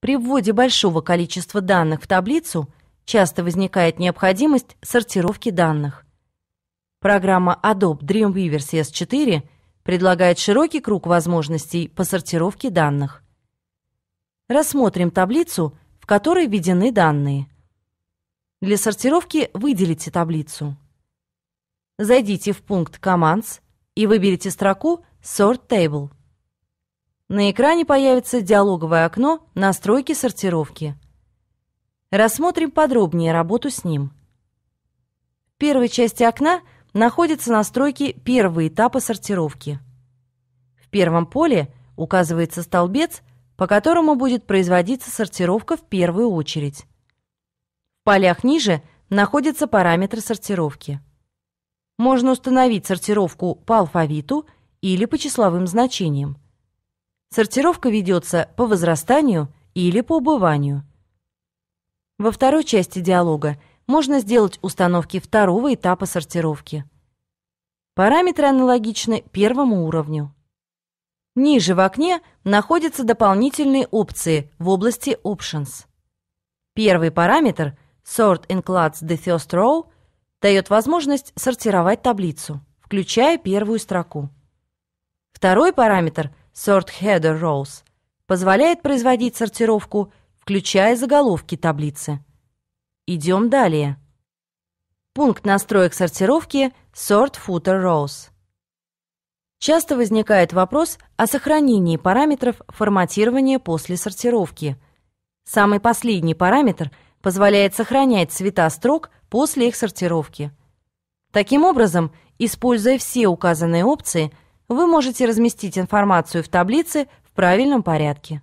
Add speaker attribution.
Speaker 1: При вводе большого количества данных в таблицу часто возникает необходимость сортировки данных. Программа Adobe Dreamweaver CS4 предлагает широкий круг возможностей по сортировке данных. Рассмотрим таблицу, в которой введены данные. Для сортировки выделите таблицу. Зайдите в пункт «Commands» и выберите строку «Sort Table». На экране появится диалоговое окно «Настройки сортировки». Рассмотрим подробнее работу с ним. В первой части окна находятся настройки первого этапа сортировки. В первом поле указывается столбец, по которому будет производиться сортировка в первую очередь. В полях ниже находятся параметры сортировки. Можно установить сортировку по алфавиту или по числовым значениям. Сортировка ведется по возрастанию или по убыванию. Во второй части диалога можно сделать установки второго этапа сортировки. Параметры аналогичны первому уровню. Ниже в окне находятся дополнительные опции в области Options. Первый параметр Sort and Class the First Row дает возможность сортировать таблицу, включая первую строку. Второй параметр Sort Header Rows, позволяет производить сортировку, включая заголовки таблицы. Идем далее. Пункт настроек сортировки Sort Footer Rows. Часто возникает вопрос о сохранении параметров форматирования после сортировки. Самый последний параметр позволяет сохранять цвета строк после их сортировки. Таким образом, используя все указанные опции, вы можете разместить информацию в таблице в правильном порядке.